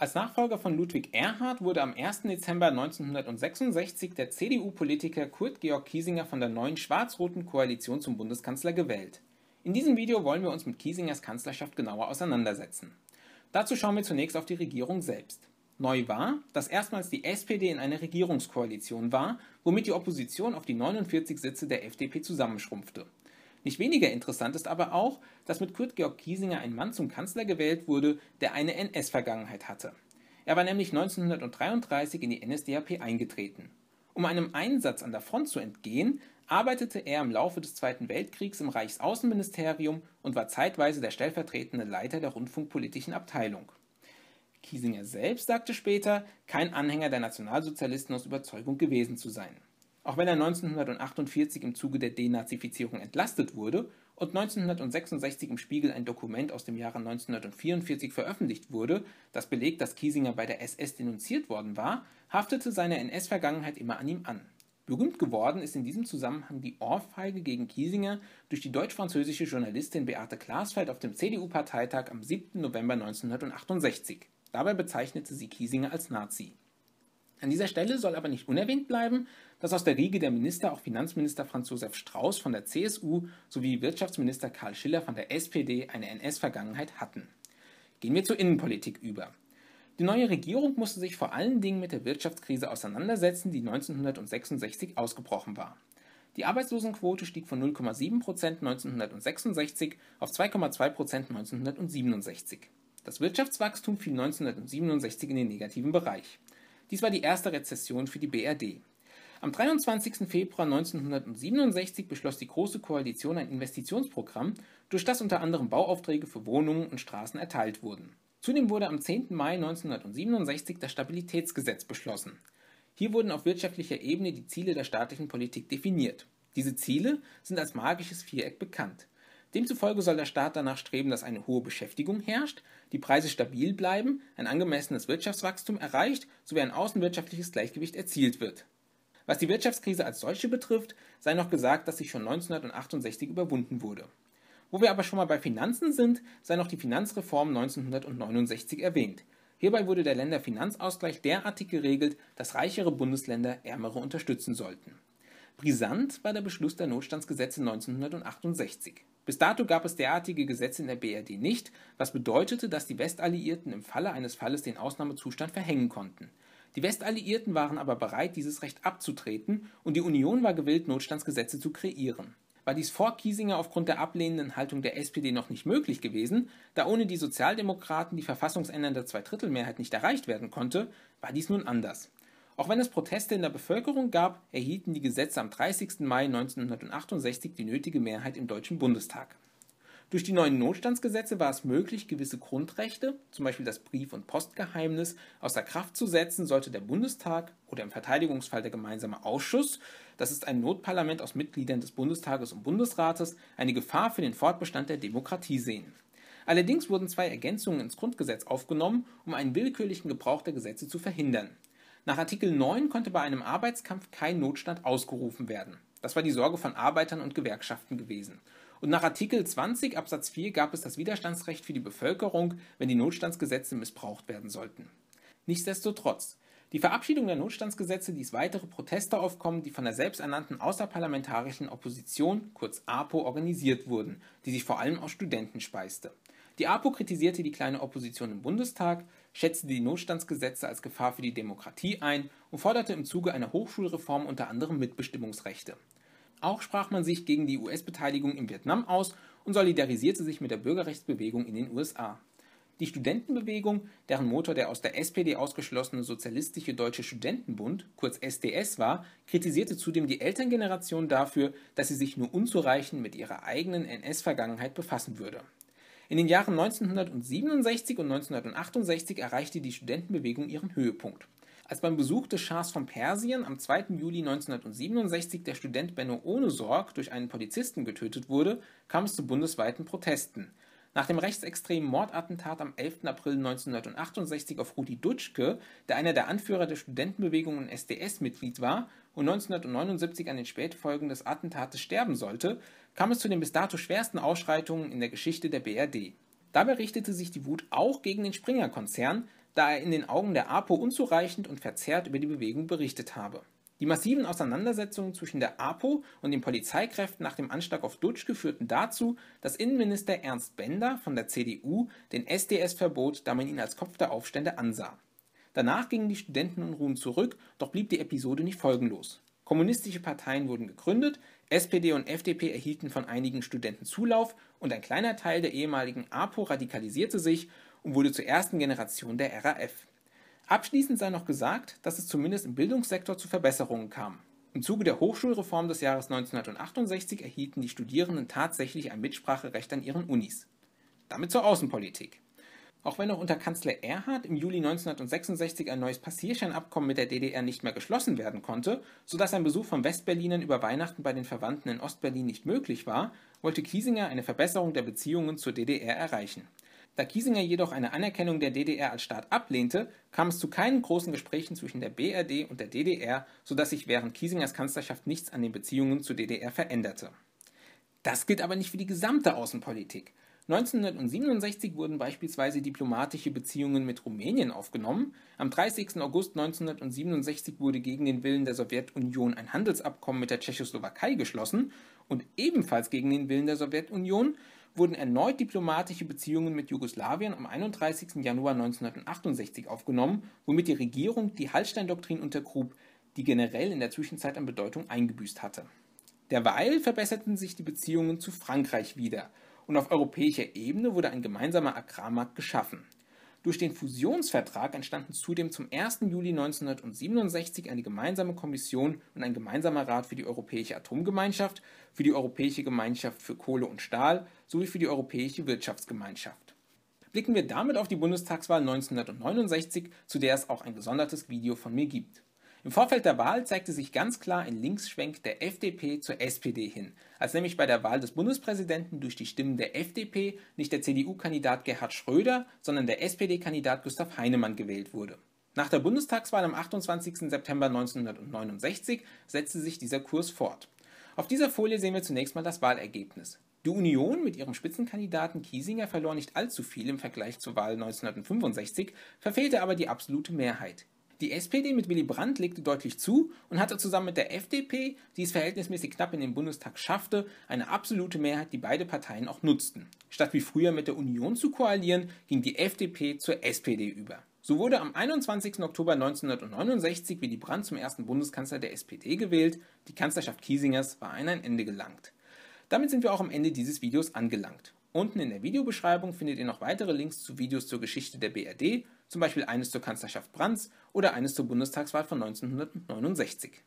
Als Nachfolger von Ludwig Erhard wurde am 1. Dezember 1966 der CDU-Politiker Kurt Georg Kiesinger von der neuen schwarz-roten Koalition zum Bundeskanzler gewählt. In diesem Video wollen wir uns mit Kiesingers Kanzlerschaft genauer auseinandersetzen. Dazu schauen wir zunächst auf die Regierung selbst. Neu war, dass erstmals die SPD in einer Regierungskoalition war, womit die Opposition auf die 49 Sitze der FDP zusammenschrumpfte nicht weniger interessant ist aber auch, dass mit Kurt Georg Kiesinger ein Mann zum Kanzler gewählt wurde, der eine NS-Vergangenheit hatte. Er war nämlich 1933 in die NSDAP eingetreten. Um einem Einsatz an der Front zu entgehen, arbeitete er im Laufe des Zweiten Weltkriegs im Reichsaußenministerium und war zeitweise der stellvertretende Leiter der rundfunkpolitischen Abteilung. Kiesinger selbst sagte später, kein Anhänger der Nationalsozialisten aus Überzeugung gewesen zu sein auch wenn er 1948 im Zuge der Denazifizierung entlastet wurde und 1966 im Spiegel ein Dokument aus dem Jahre 1944 veröffentlicht wurde, das belegt, dass Kiesinger bei der SS denunziert worden war, haftete seine NS-Vergangenheit immer an ihm an. Berühmt geworden ist in diesem Zusammenhang die Ohrfeige gegen Kiesinger durch die deutsch-französische Journalistin Beate Glasfeld auf dem CDU-Parteitag am 7. November 1968. Dabei bezeichnete sie Kiesinger als Nazi. An dieser Stelle soll aber nicht unerwähnt bleiben, dass aus der Riege der Minister auch Finanzminister Franz Josef Strauß von der CSU sowie Wirtschaftsminister Karl Schiller von der SPD eine NS-Vergangenheit hatten. Gehen wir zur Innenpolitik über. Die neue Regierung musste sich vor allen Dingen mit der Wirtschaftskrise auseinandersetzen, die 1966 ausgebrochen war. Die Arbeitslosenquote stieg von 0,7% 1966 auf 2,2% 1967. Das Wirtschaftswachstum fiel 1967 in den negativen Bereich. Dies war die erste Rezession für die BRD. Am 23. Februar 1967 beschloss die Große Koalition ein Investitionsprogramm, durch das unter anderem Bauaufträge für Wohnungen und Straßen erteilt wurden. Zudem wurde am 10. Mai 1967 das Stabilitätsgesetz beschlossen. Hier wurden auf wirtschaftlicher Ebene die Ziele der staatlichen Politik definiert. Diese Ziele sind als magisches Viereck bekannt. Demzufolge soll der Staat danach streben, dass eine hohe Beschäftigung herrscht, die Preise stabil bleiben, ein angemessenes Wirtschaftswachstum erreicht sowie ein außenwirtschaftliches Gleichgewicht erzielt wird. Was die Wirtschaftskrise als solche betrifft, sei noch gesagt, dass sie schon 1968 überwunden wurde. Wo wir aber schon mal bei Finanzen sind, sei noch die Finanzreform 1969 erwähnt. Hierbei wurde der Länderfinanzausgleich derartig geregelt, dass reichere Bundesländer ärmere unterstützen sollten. Brisant war der Beschluss der Notstandsgesetze 1968. Bis dato gab es derartige Gesetze in der BRD nicht, was bedeutete, dass die Westalliierten im Falle eines Falles den Ausnahmezustand verhängen konnten. Die Westalliierten waren aber bereit, dieses Recht abzutreten, und die Union war gewillt, Notstandsgesetze zu kreieren war dies vor Kiesinger aufgrund der ablehnenden Haltung der SPD noch nicht möglich gewesen, da ohne die Sozialdemokraten die verfassungsändernde Zweidrittelmehrheit nicht erreicht werden konnte, war dies nun anders. Auch wenn es Proteste in der Bevölkerung gab, erhielten die Gesetze am 30. Mai 1968 die nötige Mehrheit im Deutschen Bundestag. Durch die neuen Notstandsgesetze war es möglich, gewisse Grundrechte, zum Beispiel das Brief- und Postgeheimnis, außer Kraft zu setzen, sollte der Bundestag oder im Verteidigungsfall der gemeinsame Ausschuss, das ist ein Notparlament aus Mitgliedern des Bundestages und Bundesrates, eine Gefahr für den Fortbestand der Demokratie sehen. Allerdings wurden zwei Ergänzungen ins Grundgesetz aufgenommen, um einen willkürlichen Gebrauch der Gesetze zu verhindern. Nach Artikel 9 konnte bei einem Arbeitskampf kein Notstand ausgerufen werden. Das war die Sorge von Arbeitern und Gewerkschaften gewesen. Und nach Artikel 20 Absatz 4 gab es das Widerstandsrecht für die Bevölkerung, wenn die Notstandsgesetze missbraucht werden sollten. Nichtsdestotrotz, die Verabschiedung der Notstandsgesetze ließ weitere Proteste aufkommen, die von der selbsternannten außerparlamentarischen Opposition, kurz APO, organisiert wurden, die sich vor allem aus Studenten speiste. Die APO kritisierte die kleine Opposition im Bundestag, schätzte die Notstandsgesetze als Gefahr für die Demokratie ein und forderte im Zuge einer Hochschulreform unter anderem Mitbestimmungsrechte. Auch sprach man sich gegen die US-Beteiligung im Vietnam aus und solidarisierte sich mit der Bürgerrechtsbewegung in den USA. Die Studentenbewegung, deren Motor der aus der SPD ausgeschlossene Sozialistische Deutsche Studentenbund, kurz SDS, war, kritisierte zudem die Elterngeneration dafür, dass sie sich nur unzureichend mit ihrer eigenen NS-Vergangenheit befassen würde in den Jahren 1967 und 1968 erreichte die Studentenbewegung ihren Höhepunkt. Als beim Besuch des Schahs von Persien am 2. Juli 1967 der Student Benno Ohnesorg durch einen Polizisten getötet wurde, kam es zu bundesweiten Protesten. Nach dem rechtsextremen Mordattentat am 11. April 1968 auf Rudi Dutschke, der einer der Anführer der Studentenbewegung und SDS-Mitglied war und 1979 an den Spätfolgen des Attentates sterben sollte, kam es zu den bis dato schwersten Ausschreitungen in der Geschichte der BRD. Dabei richtete sich die Wut auch gegen den Springer-Konzern, da er in den Augen der APO unzureichend und verzerrt über die Bewegung berichtet habe. Die massiven Auseinandersetzungen zwischen der APO und den Polizeikräften nach dem Anschlag auf Dutsch führten dazu, dass Innenminister Ernst Bender von der CDU den SDS verbot, da man ihn als Kopf der Aufstände ansah. Danach gingen die Studentenunruhen zurück, doch blieb die Episode nicht folgenlos. Kommunistische Parteien wurden gegründet, SPD und FDP erhielten von einigen Studenten Zulauf und ein kleiner Teil der ehemaligen APO radikalisierte sich und wurde zur ersten Generation der RAF. Abschließend sei noch gesagt, dass es zumindest im Bildungssektor zu Verbesserungen kam. Im Zuge der Hochschulreform des Jahres 1968 erhielten die Studierenden tatsächlich ein Mitspracherecht an ihren Unis. Damit zur Außenpolitik. Auch wenn noch unter Kanzler Erhard im Juli 1966 ein neues Passierscheinabkommen mit der DDR nicht mehr geschlossen werden konnte, sodass ein Besuch von Westberlinern über Weihnachten bei den Verwandten in Ostberlin nicht möglich war, wollte Kiesinger eine Verbesserung der Beziehungen zur DDR erreichen. Da Kiesinger jedoch eine Anerkennung der DDR als Staat ablehnte, kam es zu keinen großen Gesprächen zwischen der BRD und der DDR, sodass sich während Kiesingers Kanzlerschaft nichts an den Beziehungen zur DDR veränderte. Das gilt aber nicht für die gesamte Außenpolitik. 1967 wurden beispielsweise diplomatische Beziehungen mit Rumänien aufgenommen. Am 30. August 1967 wurde gegen den Willen der Sowjetunion ein Handelsabkommen mit der Tschechoslowakei geschlossen und ebenfalls gegen den Willen der Sowjetunion wurden erneut diplomatische Beziehungen mit Jugoslawien am 31. Januar 1968 aufgenommen, womit die Regierung die Hallstein-Doktrin untergrub, die generell in der Zwischenzeit an Bedeutung eingebüßt hatte. Derweil verbesserten sich die Beziehungen zu Frankreich wieder und auf europäischer Ebene wurde ein gemeinsamer Agrarmarkt geschaffen durch den Fusionsvertrag entstanden zudem zum 1. Juli 1967 eine gemeinsame Kommission und ein gemeinsamer Rat für die Europäische Atomgemeinschaft, für die Europäische Gemeinschaft für Kohle und Stahl sowie für die Europäische Wirtschaftsgemeinschaft. Blicken wir damit auf die Bundestagswahl 1969, zu der es auch ein gesondertes Video von mir gibt. Im Vorfeld der Wahl zeigte sich ganz klar ein Linksschwenk der FDP zur SPD hin, als nämlich bei der Wahl des Bundespräsidenten durch die Stimmen der FDP nicht der CDU-Kandidat Gerhard Schröder, sondern der SPD-Kandidat Gustav Heinemann gewählt wurde. Nach der Bundestagswahl am 28. September 1969 setzte sich dieser Kurs fort. Auf dieser Folie sehen wir zunächst mal das Wahlergebnis. Die Union mit ihrem Spitzenkandidaten Kiesinger verlor nicht allzu viel im Vergleich zur Wahl 1965, verfehlte aber die absolute Mehrheit. Die SPD mit Willy Brandt legte deutlich zu und hatte zusammen mit der FDP, die es verhältnismäßig knapp in den Bundestag schaffte, eine absolute Mehrheit, die beide Parteien auch nutzten. Statt wie früher mit der Union zu koalieren, ging die FDP zur SPD über. So wurde am 21. Oktober 1969 Willy Brandt zum ersten Bundeskanzler der SPD gewählt. Die Kanzlerschaft Kiesingers war an ein Ende gelangt. Damit sind wir auch am Ende dieses Videos angelangt. Unten in der Videobeschreibung findet ihr noch weitere Links zu Videos zur Geschichte der BRD zum Beispiel eines zur Kanzlerschaft Brands oder eines zur Bundestagswahl von 1969.